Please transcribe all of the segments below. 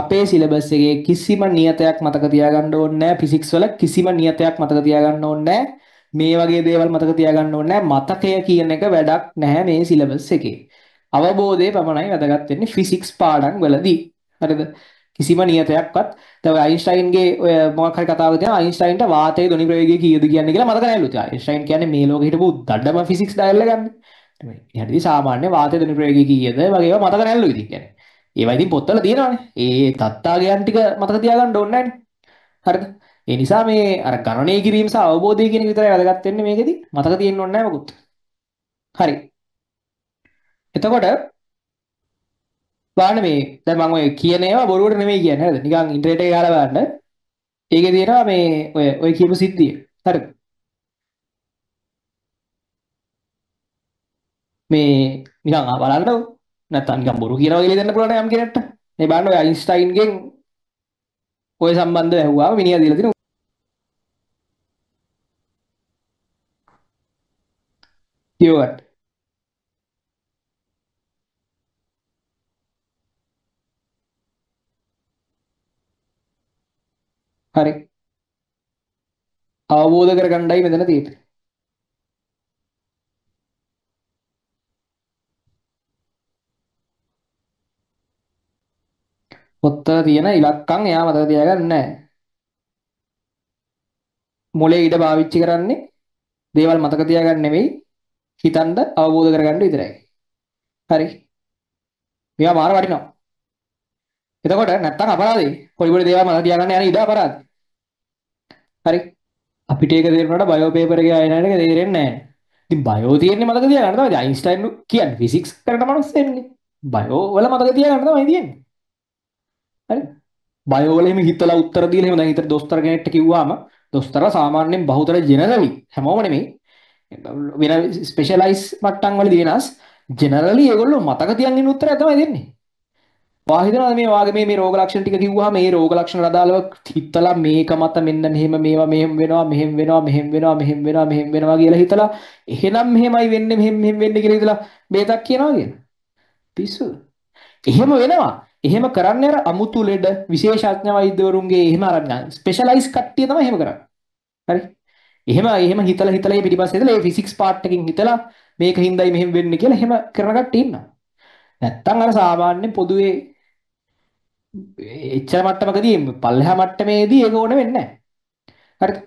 අපේ සිලබස් එකේ කිසිම නියතයක් මතක තියාගන්න ඕනේ නැහැ ෆිසික්ස් වල කිසිම නියතයක් මතක තියාගන්න ඕනේ නැහැ මේ වගේ දේවල් මතක තියාගන්න ඕනේ නැහැ මතකය කියන එක වැඩක් නැහැ මේ සිලබස් එකේ අවබෝධය පමණයි වැදගත් වෙන්නේ ෆිසික්ස් පාඩම් වලදී හරිද කිසිම නියතයක්වත් දැන් අයින්ස්ටයින්ගේ ඔය මොකක් හරි කතාවක තියෙනවා අයින්ස්ටයින්ට වාතයේ ධ්වනි ප්‍රවේගය කීයද කියන්නේ කියලා මතක නැහැලු ඉතින් අයින්ස්ටයින් කියන්නේ මේ ලෝකෙ හිටපු දඩම ෆිසික්ස් ඩයල් එකන්නේ එහටදී සාමාන්‍ය වාතයේ ධ්වනි ප්‍රවේගය කීයද වගේ ඒවා මතක නැහැලු ඉතින් කියන්නේ ඒවා ඉතින් පොත්වල තියෙනවානේ. ඒ තත්තාගයන් ටික මතක තියාගන්න ඕනේ හරිද? ඒ නිසා මේ අර ගණනය කිරීම සහ අවබෝධය කියන එක විතරයි වැදගත් වෙන්නේ මේකෙදි. මතක තියෙන්න ඕනේ නැහැ මොකුත්. හරි. එතකොට බලන්න මේ දැන් මම ඔය කියන ඒවා බොරුවට නෙමෙයි කියන්නේ හරිද? නිකන් ඉන්ටර්නෙට් එකේ ගහලා බලන්න. ඒකේ තියෙනවා මේ ඔය ඔය කියපු සිද්ධිය. හරිද? මේ නිකන් බලන්නකෝ නැතන් ගම්බොරු කියනවා කියලා දෙන්න පුළුවන් යම් කෙනෙක්ට මේ බලන්න ඔය අයින්ස්ටයින්ගෙන් ඔය සම්බන්ධ ඇහුවා විනිය දීලා තියෙන කියවත් හරි අවබෝධ කරගන්නයි මෙතන තියෙන්නේ පොත්තල තියෙන ඉලක්කම් එයා මතක තියාගන්නේ නැහැ. මොලේ ඉඩ පාවිච්චි කරන්නේ දේවල් මතක තියාගන්න නෙවෙයි හිතන්න අවබෝධ කරගන්න විතරයි. හරි. මේවා මාර වටිනවා. එතකොට නැත්තම් අපරාධයි. පොඩි පොඩි දේවල් මතක තියාගන්න යන ඉඩ අපරාධයි. හරි. අපිට ඒක තේරෙනකොට බයෝ පේපර් එකේ ආයෙ නෑ ඒක තේරෙන්නේ නෑ. ඉතින් බයෝ තියෙන්නේ මතක තියාගන්න තමයි. අයින්ස්ටයින් කියන්නේ ෆිසික්ස් කරන මනුස්සයෙන්නේ. බයෝ වල මතක තියාගන්න තමයි තියෙන්නේ. හරි බයෝ වල එහෙම හිතලා උත්තර දීලා එහෙම දැන් හිතට දොස්තර කෙනෙක්ට කිව්වාම දොස්තර සාමාන්‍යයෙන් බහුතර ජෙනරලි හැමෝම නෙමෙයි වෙන ස්පෙෂලායිස් මට්ටම් වලදී වෙනස් ජෙනරලි ඒගොල්ලෝ මතක තියන් ඉන්න උත්තරය තමයි දෙන්නේ වාහිදනවාද මේ වාගේ මේ මේ රෝග ලක්ෂණ ටික කිව්වහම මේ රෝග ලක්ෂණ අදාළව හිතලා මේක මත මෙන්න මෙහෙම මේවා මෙහෙම වෙනවා මෙහෙම වෙනවා මෙහෙම වෙනවා මෙහෙම වෙනවා මෙහෙම වෙනවා කියලා හිතලා එහෙනම් මෙහෙමයි වෙන්නේ මෙහෙම මෙහෙම වෙන්නේ කියලා හිතලා බේතක් කියනවා කියන පිස්සු එහෙම වෙනවා එහෙම කරන්නේ අර අමුතු ලෙඩ විශේෂඥ වෛද්‍යවරුන්ගේ එහෙම අරන් ස්පෙෂලායිස් කට්ටිය තමයි එහෙම කරන්නේ. හරි. එහෙම එහෙම හිතලා හිතලා මේ පිටිපස්සේ ඉඳලා මේ ෆිසික්ස් පාර්ට් එකකින් හිතලා මේක හින්දායි මෙහෙම වෙන්නේ කියලා එහෙම කරන කට්ටිය ඉන්නවා. නැත්තම් අර සාමාන්‍ය පොදුවේ එච්චර මට්ටමකදී පල්ලෙහා මට්ටමේදී ඒක ඕන වෙන්නේ නැහැ. හරිද?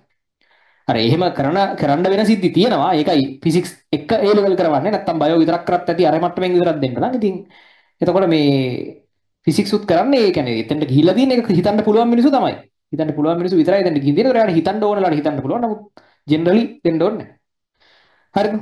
අර එහෙම කරන කරන්න වෙන සිද්ධි තියෙනවා. ඒකයි ෆිසික්ස් එක ඒ ලෙවල් කරවන්නේ. නැත්තම් බයෝ විතරක් කරත් ඇති අර මට්ටමෙන් විතරක් දෙන්න නම්. ඉතින් එතකොට මේ ෆිසික්ස් උත් කරන්නේ ඒ කියන්නේ එතනට ගිහිලා තියෙන එක හිතන්න පුළුවන් මිනිස්සු තමයි. හිතන්න පුළුවන් මිනිස්සු විතරයි එතනට ගිහින් දෙන. ඒකට හිතන්න ඕනලාට හිතන්න පුළුවන්. නමුත් ජෙනරලි දෙන්න ඕනේ නැහැ. හරිද?